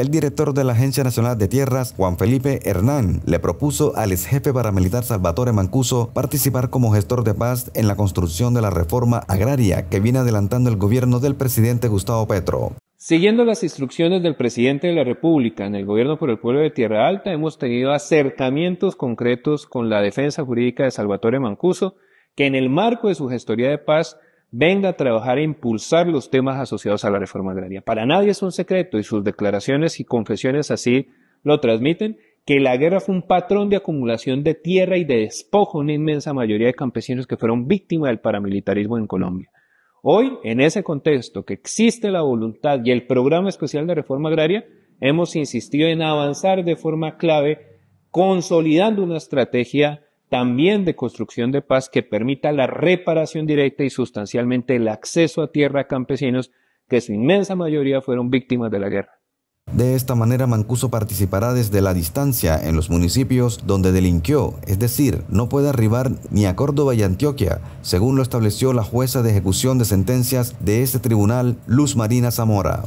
El director de la Agencia Nacional de Tierras, Juan Felipe Hernán, le propuso al ex jefe paramilitar Salvatore Mancuso participar como gestor de paz en la construcción de la reforma agraria que viene adelantando el gobierno del presidente Gustavo Petro. Siguiendo las instrucciones del presidente de la República en el gobierno por el pueblo de Tierra Alta, hemos tenido acercamientos concretos con la defensa jurídica de Salvatore Mancuso, que en el marco de su gestoría de paz venga a trabajar e impulsar los temas asociados a la reforma agraria. Para nadie es un secreto y sus declaraciones y confesiones así lo transmiten, que la guerra fue un patrón de acumulación de tierra y de despojo, a una inmensa mayoría de campesinos que fueron víctimas del paramilitarismo en Colombia. Hoy, en ese contexto que existe la voluntad y el programa especial de reforma agraria, hemos insistido en avanzar de forma clave, consolidando una estrategia también de construcción de paz que permita la reparación directa y sustancialmente el acceso a tierra a campesinos que su inmensa mayoría fueron víctimas de la guerra. De esta manera, Mancuso participará desde la distancia en los municipios donde delinquió, es decir, no puede arribar ni a Córdoba y Antioquia, según lo estableció la jueza de ejecución de sentencias de este tribunal, Luz Marina Zamora.